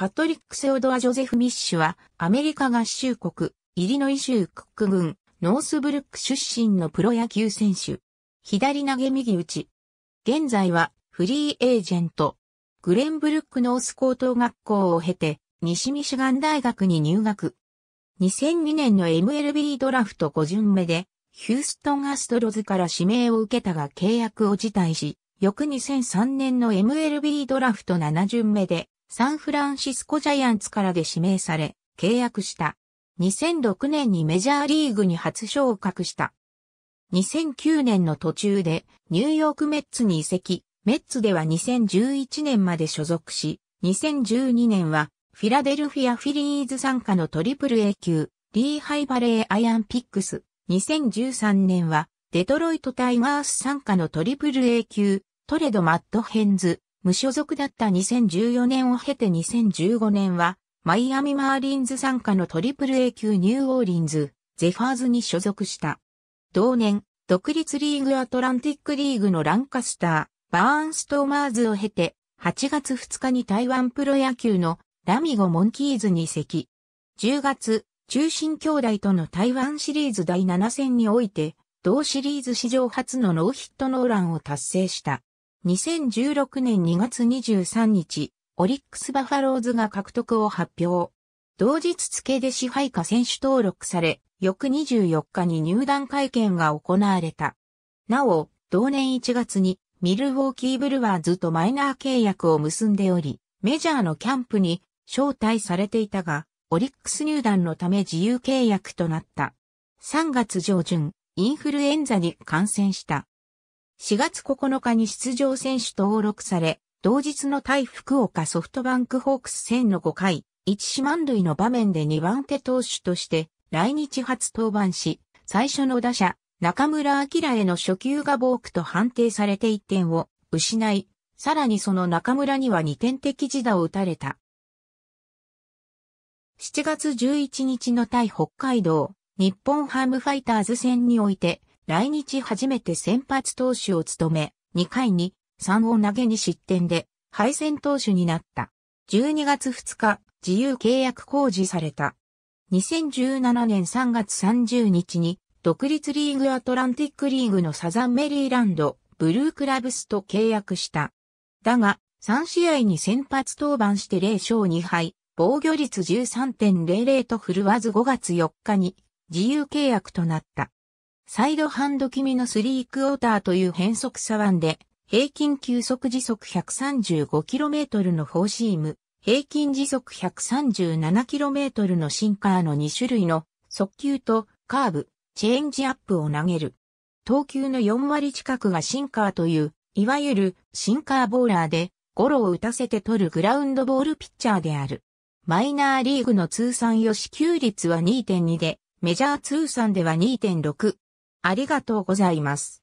パトリック・セオドア・ジョゼフ・ミッシュは、アメリカ合衆国、イリノイ州クック郡、ノースブルック出身のプロ野球選手。左投げ右打ち。現在は、フリーエージェント。グレンブルックノース高等学校を経て、西ミシガン大学に入学。2002年の MLB ドラフト5巡目で、ヒューストンアストロズから指名を受けたが契約を辞退し、翌2003年の MLB ドラフト7巡目でサンフランシスコジャイアンツからで指名され、契約した。2006年にメジャーリーグに初昇格した。2009年の途中でニューヨークメッツに移籍、メッツでは2011年まで所属し、2012年はフィラデルフィアフィリーズ参加のトリプル A 級、リーハイバレーアイアンピックス。2013年はデトロイトタイガース参加のトリプル A 級、トレドマッドヘンズ。無所属だった2014年を経て2015年は、マイアミマーリンズ参加のトリプル A 級ニューオーリンズ、ゼファーズに所属した。同年、独立リーグアトランティックリーグのランカスター、バーンストーマーズを経て、8月2日に台湾プロ野球のラミゴモンキーズに移籍。10月、中心兄弟との台湾シリーズ第7戦において、同シリーズ史上初のノーヒットノーランを達成した。2016年2月23日、オリックスバファローズが獲得を発表。同日付で支配下選手登録され、翌24日に入団会見が行われた。なお、同年1月にミルウォーキーブルワーズとマイナー契約を結んでおり、メジャーのキャンプに招待されていたが、オリックス入団のため自由契約となった。3月上旬、インフルエンザに感染した。4月9日に出場選手登録され、同日の対福岡ソフトバンクホークス戦の5回、1四万塁の場面で2番手投手として来日初登板し、最初の打者、中村明への初球がボークと判定されて1点を失い、さらにその中村には2点的自打を打たれた。7月11日の対北海道、日本ハムファイターズ戦において、来日初めて先発投手を務め、2回に3を投げに失点で敗戦投手になった。12月2日、自由契約公示された。2017年3月30日に、独立リーグアトランティックリーグのサザンメリーランド、ブルークラブスと契約した。だが、3試合に先発登板して0勝2敗、防御率13.00と振るわず5月4日に自由契約となった。サイドハンド気味のスリークォーターという変速左腕で、平均球速時速 135km のフォーシーム、平均時速 137km のシンカーの2種類の速球とカーブ、チェンジアップを投げる。投球の4割近くがシンカーという、いわゆるシンカーボーラーで、ゴロを打たせて取るグラウンドボールピッチャーである。マイナーリーグの通算予支給率は2.2で、メジャー通算では2.6。ありがとうございます。